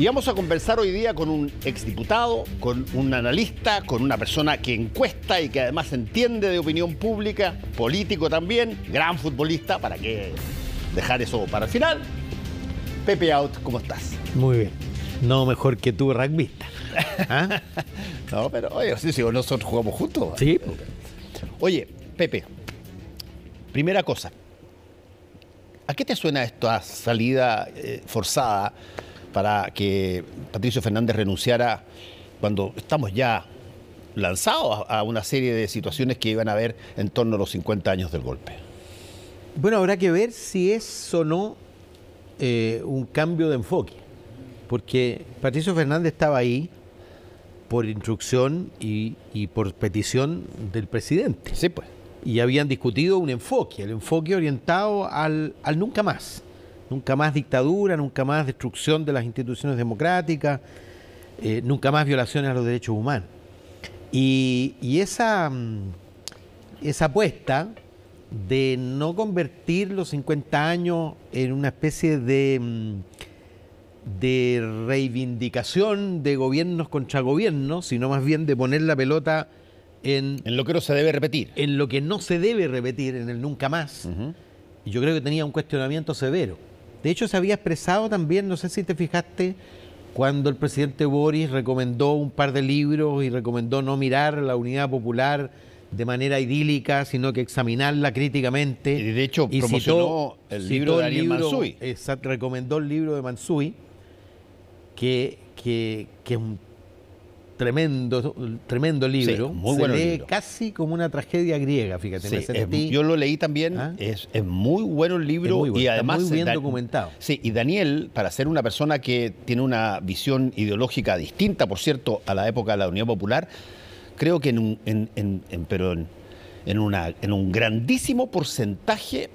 Y vamos a conversar hoy día con un exdiputado, con un analista, con una persona que encuesta y que además entiende de opinión pública, político también, gran futbolista, ¿para qué dejar eso para el final? Pepe Out, ¿cómo estás? Muy bien. No mejor que tú, rugbyista. ¿Ah? no, pero oye, sí, sí, nosotros jugamos juntos. Sí. Oye, Pepe, primera cosa. ¿A qué te suena esta salida eh, forzada? para que Patricio Fernández renunciara cuando estamos ya lanzados a una serie de situaciones que iban a haber en torno a los 50 años del golpe. Bueno, habrá que ver si es o no eh, un cambio de enfoque, porque Patricio Fernández estaba ahí por instrucción y, por petición del presidente. Sí, pues. Y habían discutido un enfoque, el enfoque orientado al nunca más. Nunca más dictadura, nunca más destrucción de las instituciones democráticas, eh, nunca más violaciones a los derechos humanos. Y, esa, mm, esa apuesta de no convertir los 50 años en una especie de, mm, de reivindicación de gobiernos contra gobiernos, sino más bien de poner la pelota en, lo que no se debe repetir. En lo que no se debe repetir, en el nunca más. Yo creo que tenía un cuestionamiento severo. De hecho, se había expresado también, no sé si te fijaste, cuando el presidente Boris recomendó un par de libros y recomendó no mirar la unidad popular de manera idílica, sino que examinarla críticamente. Y de hecho, promocionó el libro de recomendó el libro de Mansui, que, que, que es un tremendo, tremendo libro. muy Se lee casi como una tragedia griega, fíjate. yo lo leí también, ¿Ah? es, muy bueno el libro y además... muy bien documentado. Sí, y Daniel, para ser una persona que tiene una visión ideológica distinta, por cierto, a la época de la Unión Popular, creo que en un, en, una, en un grandísimo porcentaje...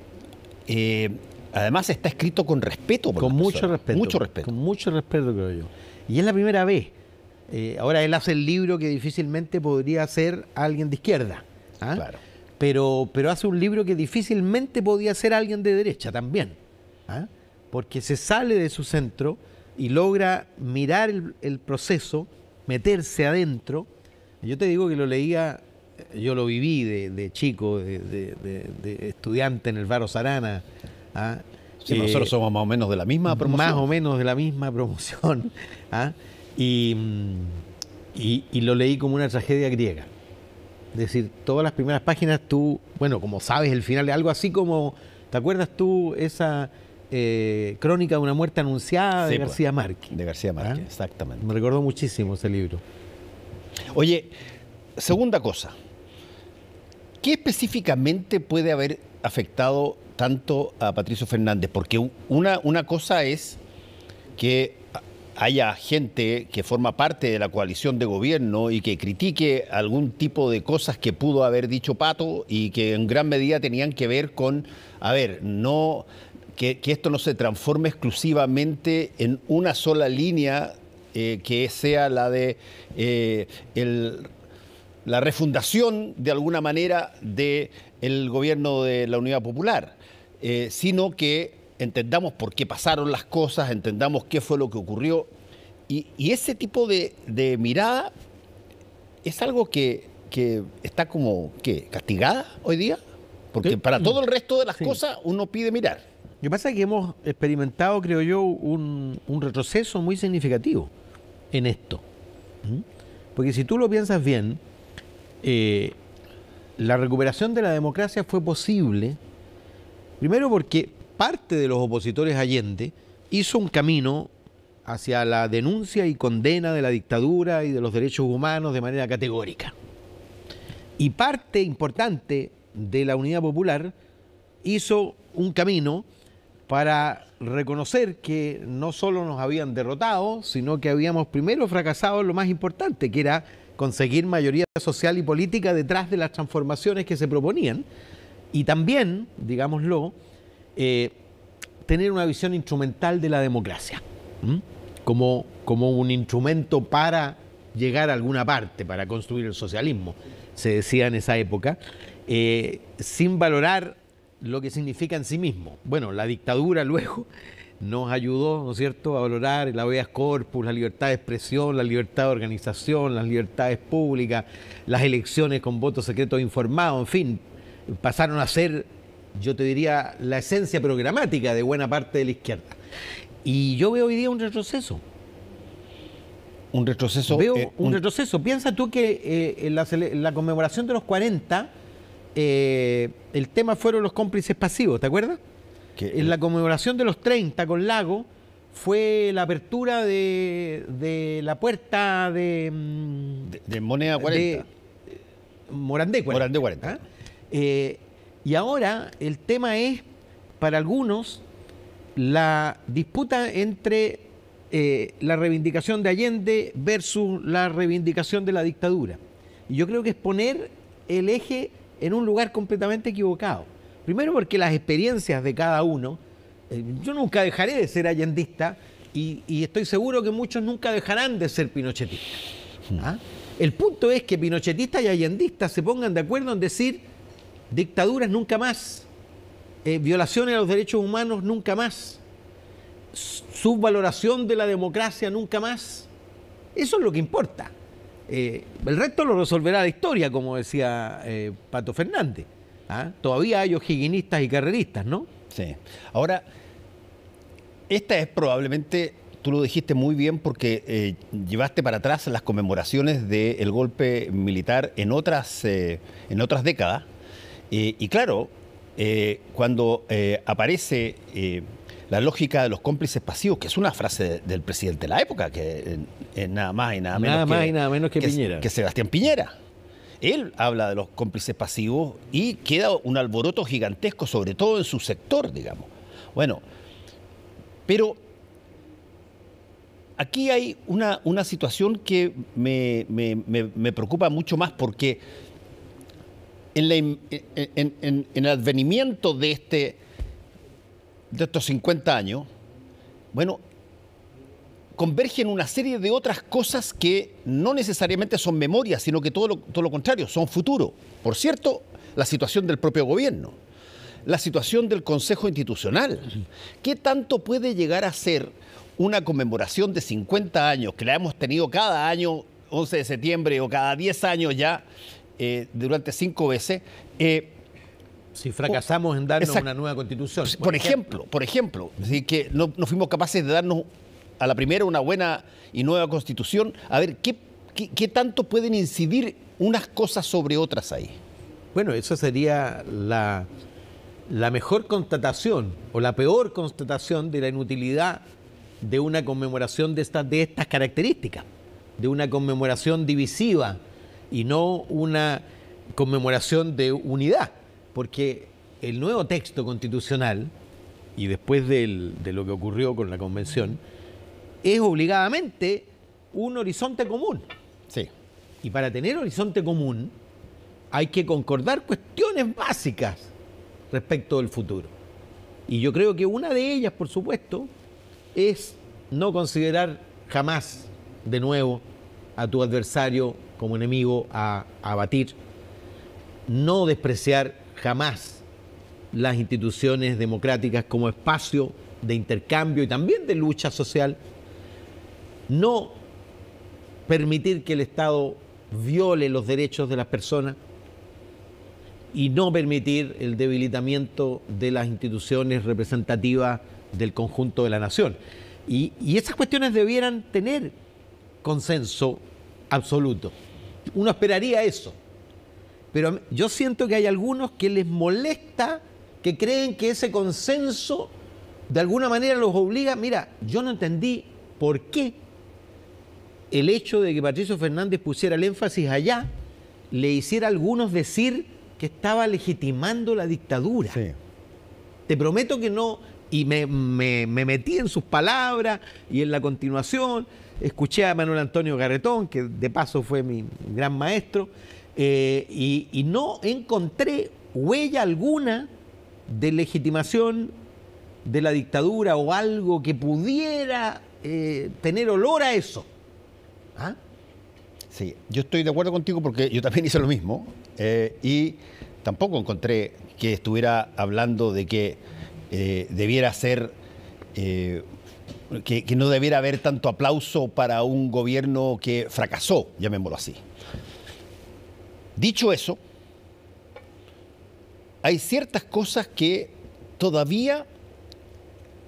Eh, además está escrito con respeto. con mucho respeto. Mucho respeto. Con mucho respeto, creo yo. Y es la primera vez eh, ahora él hace el libro que difícilmente podría ser alguien de izquierda. ¿ah? Claro. Pero, pero hace un libro que difícilmente podía ser alguien de derecha también. ¿ah? Porque se sale de su centro y logra mirar el, proceso, meterse adentro. Yo te digo que lo leía yo lo viví de, chico, de, estudiante en el baro Sarana. ¿ah? Si nosotros eh, somos más o menos de la misma promoción. Más o menos de la misma promoción. Y, y, lo leí como una tragedia griega. Es decir, todas las primeras páginas tú, bueno, como sabes el final, algo así como, ¿te acuerdas tú esa eh, crónica de una muerte anunciada de pues, García Márquez? De García ¿Ah? Márquez, exactamente. Me recordó muchísimo ese libro. Oye, segunda cosa, ¿qué específicamente puede haber afectado tanto a Patricio Fernández? Porque una, una cosa es que haya gente que forma parte de la coalición de gobierno y que critique algún tipo de cosas que pudo haber dicho Pato y que en gran medida tenían que ver con, a ver, no que, esto no se transforme exclusivamente en una sola línea eh, que sea la de eh, la refundación de alguna manera del gobierno de la Unidad Popular, eh, sino que entendamos por qué pasaron las cosas, entendamos qué fue lo que ocurrió. Y, ese tipo de, mirada es algo que, está como, ¿qué? ¿Castigada hoy día? Porque para todo el resto de las cosas uno pide mirar. Lo que pasa es que hemos experimentado, creo yo, un, retroceso muy significativo en esto. Porque si tú lo piensas bien, eh, la recuperación de la democracia fue posible, primero porque parte de los opositores Allende hizo un camino hacia la denuncia y condena de la dictadura y de los derechos humanos de manera categórica. Y parte importante de la Unidad Popular hizo un camino para reconocer que no solo nos habían derrotado, sino que habíamos primero fracasado en lo más importante, que era conseguir mayoría social y política detrás de las transformaciones que se proponían. Y también, digámoslo, eh, tener una visión instrumental de la democracia, como, como un instrumento para llegar a alguna parte, para construir el socialismo, se decía en esa época, eh, sin valorar lo que significa en sí mismo. Bueno, la dictadura luego nos ayudó, ¿no es cierto?, a valorar la habeas corpus, la libertad de expresión, la libertad de organización, las libertades públicas, las elecciones con votos secreto informado en fin, pasaron a ser yo te diría, la esencia programática de buena parte de la izquierda. Y yo veo hoy día un retroceso. Un retroceso. Veo eh, un, retroceso. Piensa tú que eh, en, la, conmemoración de los 40, eh, el tema fueron los cómplices pasivos, ¿te acuerdas? en la conmemoración de los 30 con Lago fue la apertura de, la puerta de, mm, de, Moneda 40. Morandé 40. Morandé 40. Y ahora el tema es, para algunos, la disputa entre eh, la reivindicación de Allende versus la reivindicación de la dictadura. Y yo creo que es poner el eje en un lugar completamente equivocado. Primero porque las experiencias de cada uno, eh, yo nunca dejaré de ser allendista y, estoy seguro que muchos nunca dejarán de ser pinochetistas. ¿Ah? El punto es que pinochetistas y allendistas se pongan de acuerdo en decir Dictaduras nunca más. Eh, violaciones a los derechos humanos nunca más. Subvaloración de la democracia nunca más. Eso es lo que importa. Eh, el resto lo resolverá la historia, como decía eh, Pato Fernández. ¿ah? Todavía hay ojiguinistas y carreristas, ¿no? Sí. Ahora, esta es probablemente, tú lo dijiste muy bien porque llevaste para atrás las conmemoraciones del golpe militar en otras, en otras décadas eh, y claro, eh, cuando eh, aparece la lógica de los cómplices pasivos, que es una frase del presidente de la época, que es nada más y nada menos, que, que, Sebastián Piñera. Él habla de los cómplices pasivos y queda un alboroto gigantesco, sobre todo en su sector, digamos. Bueno, pero aquí hay una, una situación que me preocupa mucho más porque en, el advenimiento de, este, estos 50 años, bueno, convergen una serie de otras cosas que no necesariamente son memorias, sino que todo lo, todo lo contrario, son futuro. Por cierto, la situación del propio gobierno, la situación del Consejo Institucional. ¿Qué tanto puede llegar a ser una conmemoración de 50 años, que la hemos tenido cada año, 11 de septiembre o cada 10 años ya, eh, durante cinco veces. Eh, si fracasamos en darnos una nueva constitución. Pues, por, ejemplo, por ejemplo, es que no, fuimos capaces de darnos a la primera una buena y nueva constitución. A ver, ¿qué, qué, tanto pueden incidir unas cosas sobre otras ahí? Bueno, esa sería la, la mejor constatación o la peor constatación de la inutilidad de una conmemoración de, estas de estas características, de una conmemoración divisiva, y no una conmemoración de unidad, porque el nuevo texto constitucional, y después de lo que ocurrió con la convención, es obligadamente un horizonte común. Sí. Y para tener horizonte común hay que concordar cuestiones básicas respecto del futuro. Y yo creo que una de ellas, por supuesto, es no considerar jamás de nuevo a tu adversario como enemigo a, abatir, No despreciar jamás las instituciones democráticas como espacio de intercambio y también de lucha social. No permitir que el Estado viole los derechos de las personas y no permitir el debilitamiento de las instituciones representativas del conjunto de la nación. Y, y esas cuestiones debieran tener consenso absoluto uno esperaría eso. Pero yo siento que hay algunos que les molesta, que creen que ese consenso de alguna manera los obliga. Mira, yo no entendí por qué el hecho de que Patricio Fernández pusiera el énfasis allá le hiciera a algunos decir que estaba legitimando la dictadura. Te prometo que no, y me, me metí en sus palabras y en la continuación, Escuché a Manuel Antonio Garretón, que de paso fue mi gran maestro, eh, y, no encontré huella alguna de legitimación de la dictadura o algo que pudiera eh, tener olor a eso. ¿Ah? Sí, yo estoy de acuerdo contigo porque yo también hice lo mismo eh, y tampoco encontré que estuviera hablando de que debiera ser que, no debiera haber tanto aplauso para un gobierno que fracasó, llamémoslo así. Dicho eso, hay ciertas cosas que todavía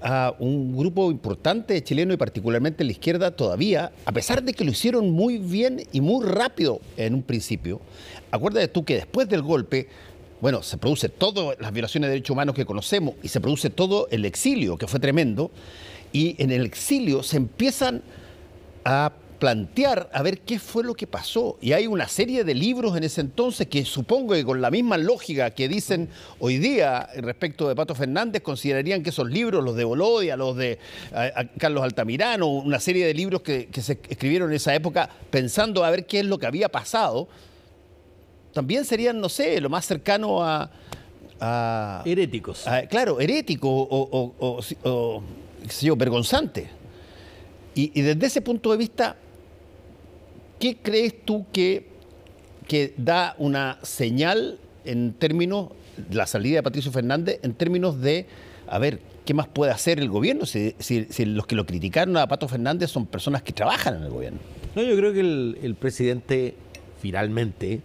a un grupo importante de y particularmente la izquierda todavía, a pesar de que lo hicieron muy bien y muy rápido en un principio, acuérdate tú que después del golpe, bueno, se produce todas las violaciones de derechos humanos que conocemos y se produce todo el exilio, que fue tremendo, y en el exilio se empiezan a plantear a ver qué fue lo que pasó. Y hay una serie de libros en ese entonces que supongo que con la misma lógica que dicen hoy día respecto de Pato Fernández, considerarían que esos libros, los de Bolodia, los de Carlos Altamirano, una serie de libros que, se escribieron en esa época pensando a ver qué es lo que había pasado, también serían, no sé, lo más cercano a... a Heréticos. claro, heréticos o qué sé yo, vergonzante. Y, desde ese punto de vista, ¿qué crees tú que, que da una señal en términos, la salida de Patricio Fernández, en términos de, a ver, ¿qué más puede hacer el gobierno si, los que lo criticaron a Pato Fernández son personas que trabajan en el gobierno? No, yo creo que el presidente finalmente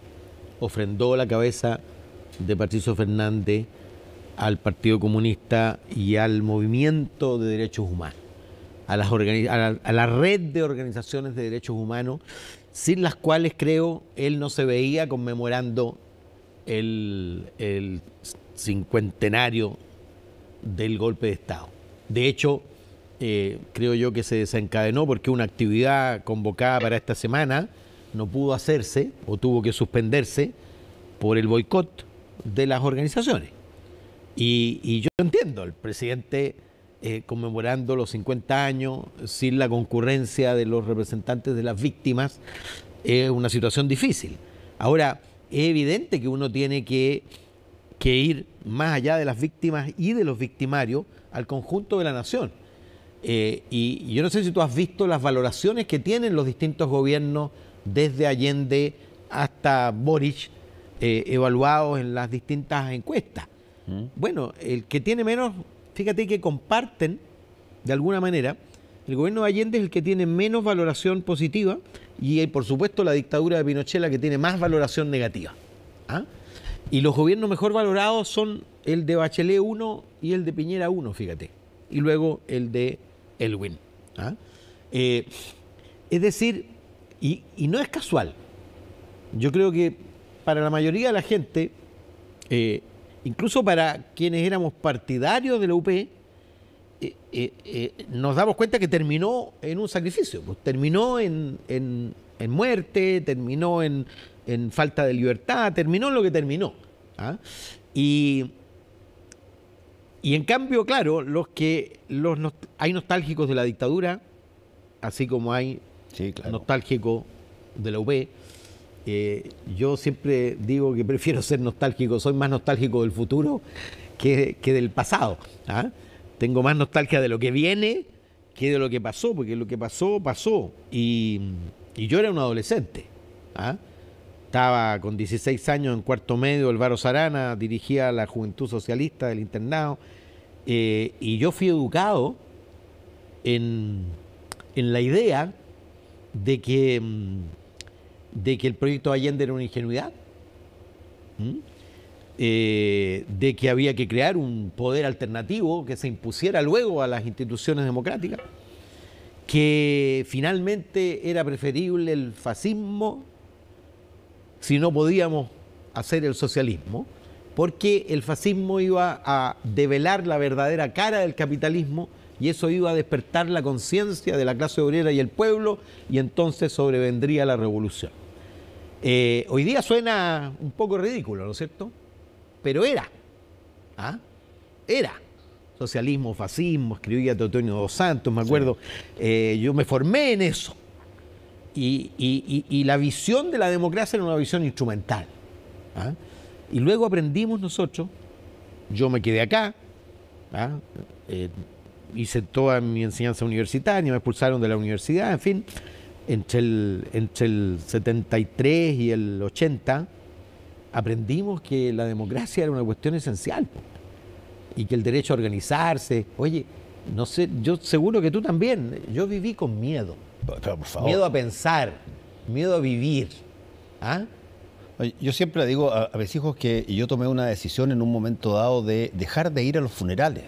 ofrendó la cabeza de Patricio Fernández al Partido Comunista y al movimiento de derechos humanos, a, la, red de organizaciones de derechos humanos, sin las cuales creo él no se veía conmemorando el, cincuentenario del golpe de Estado. De hecho, eh, creo yo que se desencadenó porque una actividad convocada para esta semana no pudo hacerse o tuvo que suspenderse por el boicot de las organizaciones. Y, yo entiendo, el presidente eh, conmemorando los 50 años sin la concurrencia de los representantes de las víctimas es una situación difícil. Ahora, es evidente que uno tiene que, ir más allá de las víctimas y de los victimarios al conjunto de la nación. Eh, y, yo no sé si tú has visto las valoraciones que tienen los distintos gobiernos desde Allende hasta Boric, eh, evaluados en las distintas encuestas. ¿Mm? Bueno, el que tiene menos, fíjate que comparten, de alguna manera, el gobierno de Allende es el que tiene menos valoración positiva y por supuesto la dictadura de Pinochet la que tiene más valoración negativa. ¿ah? Y los gobiernos mejor valorados son el de Bachelet 1 y el de Piñera 1, fíjate. Y luego el de Elwin. ¿Ah? Eh, es decir, y, no es casual. Yo creo que para la mayoría de la gente, eh, incluso para quienes éramos partidarios de la UP, eh, eh, eh, nos damos cuenta que terminó en un sacrificio, pues, terminó en, muerte, terminó en, falta de libertad, terminó en lo que terminó. ¿ah? Y, en cambio, claro, los que los hay nostálgicos de la dictadura, así como hay nostálgicos de la UP, eh, yo siempre digo que prefiero ser nostálgico, soy más nostálgico del futuro que, del pasado. ¿ah? Tengo más nostalgia de lo que viene que de lo que pasó, porque lo que pasó, pasó. Y, yo era un adolescente. ¿ah? Estaba con 16 años en cuarto medio, Álvaro Sarana dirigía la Juventud Socialista del Internado. Eh, y yo fui educado en la idea de que mm, de que el proyecto Allende era una ingenuidad, eh, de que había que crear un poder alternativo que se impusiera luego a las instituciones democráticas, que finalmente era preferible el fascismo si no podíamos hacer el socialismo, porque el fascismo iba a develar la verdadera cara del capitalismo y eso iba a despertar la conciencia de la clase obrera y el pueblo y entonces sobrevendría la revolución. Eh, hoy día suena un poco ridículo, ¿no es cierto? Pero era. ¿ah? Era. Socialismo, fascismo, escribía Totonio dos Santos, me acuerdo. Eh, yo me formé en eso. Y, la visión de la democracia era una visión instrumental. ¿ah? Y luego aprendimos nosotros, yo me quedé acá, ¿ah? eh, hice toda mi enseñanza universitaria, me expulsaron de la universidad, en fin entre el, 73 y el 80, aprendimos que la democracia era una cuestión esencial y que el derecho a organizarse, oye, no sé, yo seguro que tú también, yo viví con miedo, por favor. miedo a pensar, miedo a vivir. ¿Ah? Yo siempre digo a, a, mis hijos que yo tomé una decisión en un momento dado de dejar de ir a los funerales,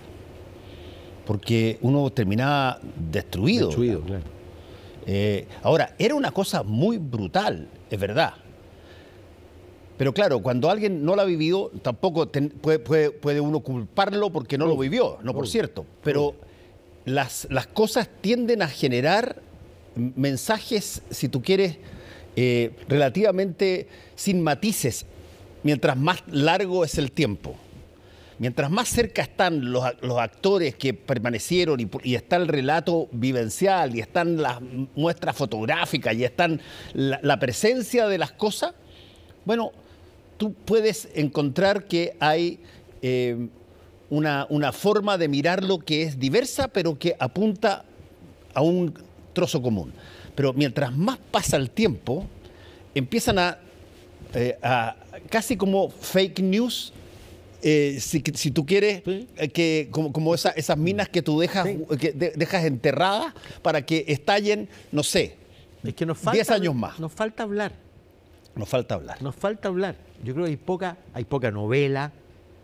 porque uno terminaba destruido. destruido claro. Eh, ahora, era una cosa muy brutal, es verdad. Pero claro, cuando alguien no la ha vivido, tampoco puede, uno culparlo porque no lo vivió, no por cierto. Pero las, cosas tienden a generar mensajes, si tú quieres, eh, relativamente sin matices, mientras más largo es el tiempo mientras más cerca están los, actores que permanecieron y, está el relato vivencial y están las muestras fotográficas y están la, presencia de las cosas, bueno, tú puedes encontrar que hay eh, una, forma de mirar lo que es diversa, pero que apunta a un trozo común. Pero mientras más pasa el tiempo, empiezan a eh, casi como fake news eh, si, tú quieres eh, que como, esas minas que tú dejas, que dejas enterradas para que estallen, no sé, es que nos 10 años más. Nos falta hablar. Nos falta hablar. Nos falta hablar. Yo creo que hay poca, hay poca novela,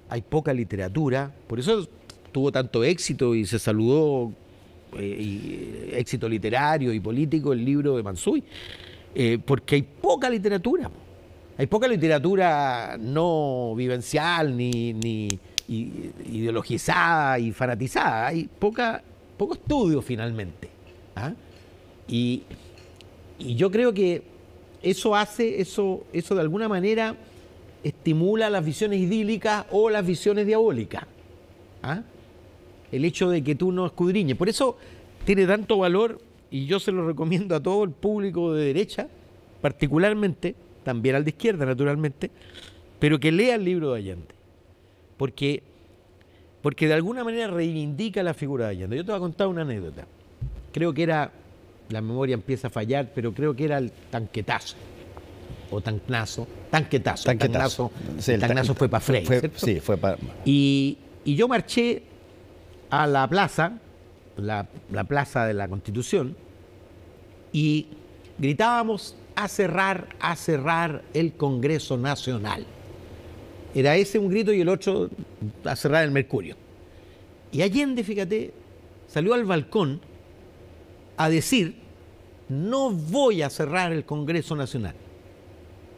hay poca literatura, por eso tuvo tanto éxito y se saludó eh, éxito literario y político el libro de Mansuy, porque hay poca literatura hay poca literatura no vivencial ni, ni ideologizada y fanatizada. Hay poca, poco estudio finalmente. ¿ah? Y, yo creo que eso hace, eso, eso de alguna manera estimula las visiones idílicas o las visiones diabólicas. ¿ah? El hecho de que tú no escudriñes. Por eso tiene tanto valor, y yo se lo recomiendo a todo el público de derecha, particularmente, también al de izquierda naturalmente, pero que lea el libro de Allende, porque, porque de alguna manera reivindica la figura de Allende. Yo te voy a contar una anécdota. Creo que era, la memoria empieza a fallar, pero creo que era el tanquetazo o tanquenazo, tanquetazo, tanquetazo, el fue para Frey. sí, fue para. Y, yo marché a la plaza, la, la plaza de la Constitución, y gritábamos a cerrar, a cerrar el Congreso Nacional. Era ese un grito y el otro a cerrar el Mercurio. Y Allende, fíjate, salió al balcón a decir, no voy a cerrar el Congreso Nacional.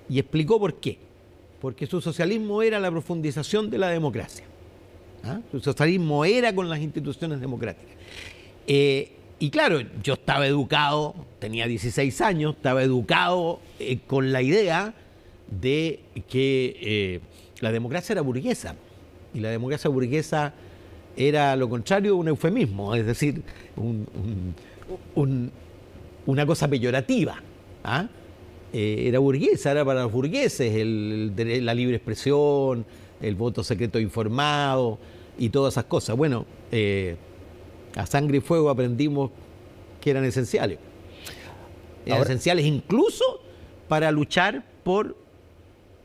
Y explicó por qué. Porque su socialismo era la profundización de la democracia. ¿ah? Su socialismo era con las instituciones democráticas. Eh, y claro, yo estaba educado, tenía 16 años, estaba educado eh, con la idea de que eh, la democracia era burguesa. Y la democracia burguesa era lo contrario, un eufemismo, es decir, una cosa peyorativa. ¿ah? Eh, era burguesa, era para los burgueses, la libre expresión, el voto secreto informado y todas esas cosas. Bueno, eh, a sangre y fuego aprendimos que eran esenciales. esenciales incluso para luchar por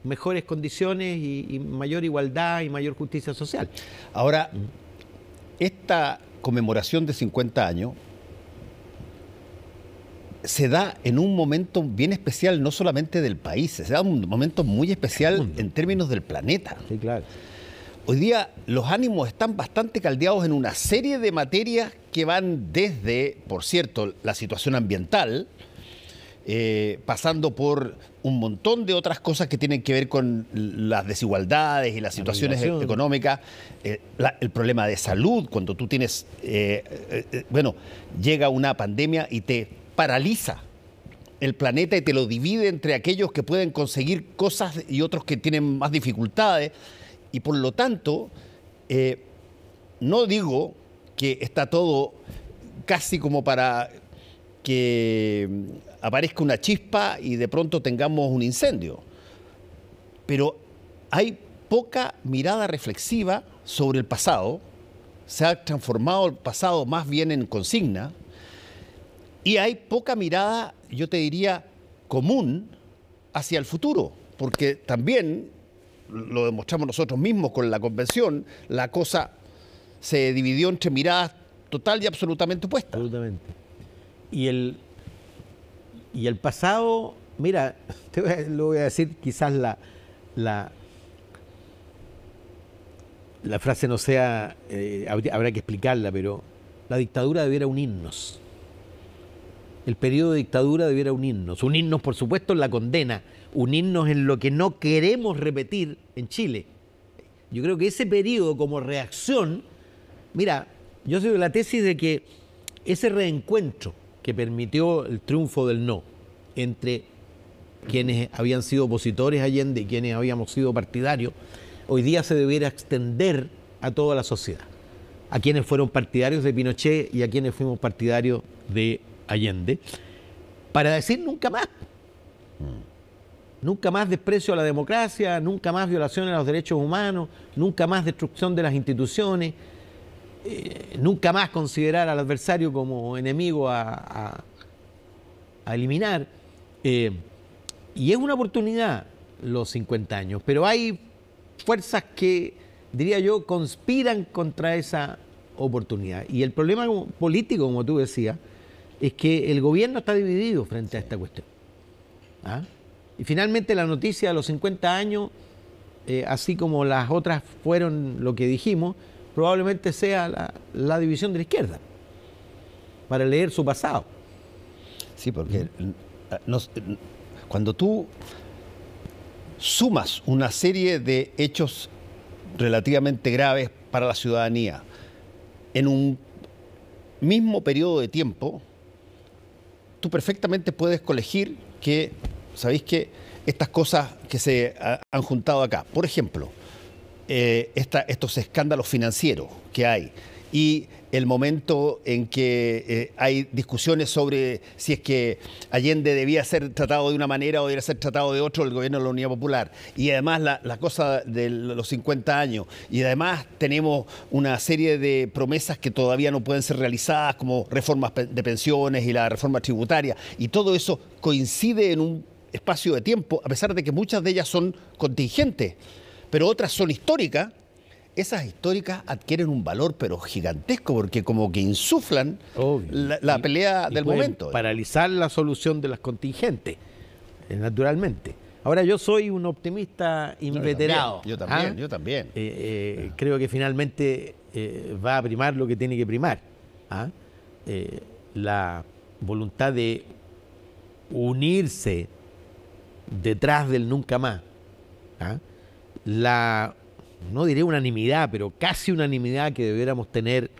mejores condiciones y, y, mayor igualdad y mayor justicia social. Ahora, esta conmemoración de 50 años se da en un momento bien especial, no solamente del país, se da un momento muy especial en términos del planeta. Sí, claro. Hoy día los ánimos están bastante caldeados en una serie de materias que van desde, por cierto, la situación ambiental, eh, pasando por un montón de otras cosas que tienen que ver con las desigualdades y las situaciones económicas, eh, el problema de salud, cuando tú tienes, eh, bueno, llega una pandemia y te paraliza el planeta y te lo divide entre aquellos que pueden conseguir cosas y otros que tienen más dificultades. Y por lo tanto, eh, no digo que está todo casi como para que aparezca una chispa y de pronto tengamos un incendio. Pero hay poca mirada reflexiva sobre el pasado, se ha transformado el pasado más bien en consigna, y hay poca mirada, yo te diría, común hacia el futuro, porque también lo demostramos nosotros mismos con la convención, la cosa se dividió entre miradas total y absolutamente opuestas. Absolutamente. Y el, y el pasado, mira, te lo voy a decir quizás la, la, la frase no sea, eh, habrá que explicarla, pero la dictadura debiera unirnos. El periodo de dictadura debiera unirnos. Unirnos, por supuesto, en la condena, unirnos en lo que no queremos repetir en Chile. Yo creo que ese periodo como reacción, mira, yo soy de la tesis de que ese reencuentro que permitió el triunfo del no entre quienes habían sido opositores Allende y quienes habíamos sido partidarios, hoy día se debiera extender a toda la sociedad, a quienes fueron partidarios de Pinochet y a quienes fuimos partidarios de Allende, para decir nunca más. Nunca más desprecio a la democracia, nunca más violación a los derechos humanos, nunca más destrucción de las instituciones, eh, nunca más considerar al adversario como enemigo a, eliminar. Eh, y es una oportunidad los 50 años, pero hay fuerzas que, diría yo, conspiran contra esa oportunidad. Y el problema político, como tú decías, es que el gobierno está dividido frente a esta cuestión. ¿Ah? Y finalmente la noticia de los 50 años, eh, así como las otras fueron lo que dijimos, probablemente sea la, división de la izquierda, para leer su pasado. Sí, porque cuando tú sumas una serie de hechos relativamente graves para la ciudadanía en un mismo periodo de tiempo, tú perfectamente puedes colegir que ¿sabéis que estas cosas que se han juntado acá, por ejemplo, eh, estos escándalos financieros que hay y el momento en que eh, hay discusiones sobre si es que Allende debía ser tratado de una manera o debía ser tratado de otro el gobierno de la Unidad Popular. Y además la, cosa de los 50 años. Y además tenemos una serie de promesas que todavía no pueden ser realizadas, como reformas de pensiones y la reforma tributaria. Y todo eso coincide en un espacio de tiempo, a pesar de que muchas de ellas son contingentes, pero otras son históricas, esas históricas adquieren un valor pero gigantesco porque como que insuflan la, pelea del momento. Paralizar la solución de las contingentes, eh, naturalmente. Ahora yo soy un optimista inveterado. Yo ¿ah? también, yo también. Eh, eh, ah. Creo que finalmente va a primar lo que tiene que primar. ¿ah? la voluntad de unirse detrás del nunca más. ¿ah? La, no diré unanimidad, pero casi unanimidad que debiéramos tener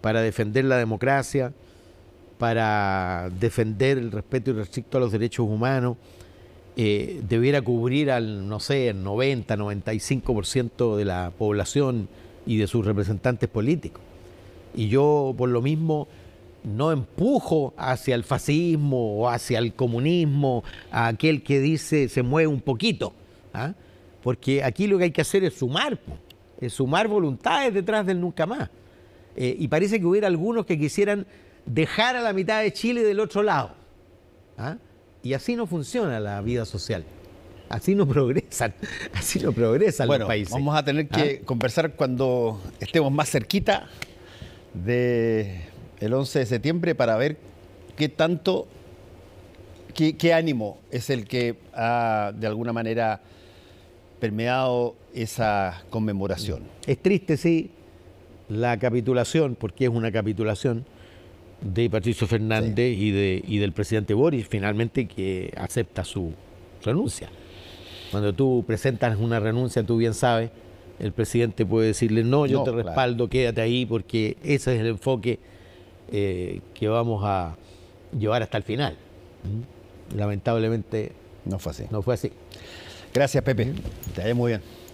para defender la democracia, para defender el respeto y el respeto a los derechos humanos, eh, debiera cubrir al, no sé, el 90, 95% de la población y de sus representantes políticos. Y yo, por lo mismo, no empujo hacia el fascismo o hacia el comunismo a aquel que dice se mueve un poquito. ¿ah? Porque aquí lo que hay que hacer es sumar, es sumar voluntades detrás del nunca más. Eh, y parece que hubiera algunos que quisieran dejar a la mitad de Chile del otro lado. ¿ah? Y así no funciona la vida social. Así no progresan, así no progresan los países. Vamos a tener que ¿ah? conversar cuando estemos más cerquita de el 11 de septiembre para ver qué tanto, qué, ánimo es el que ha de alguna manera permeado esa conmemoración. Es triste, sí, la capitulación, porque es una capitulación de Patricio Fernández y, de, del presidente Boris, finalmente que acepta su renuncia. Cuando tú presentas una renuncia, tú bien sabes, el presidente puede decirle, no, yo te respaldo, quédate ahí, porque ese es el enfoque eh, que vamos a llevar hasta el final. Lamentablemente. No fue así. No fue así. Gracias, Pepe. Te muy bien.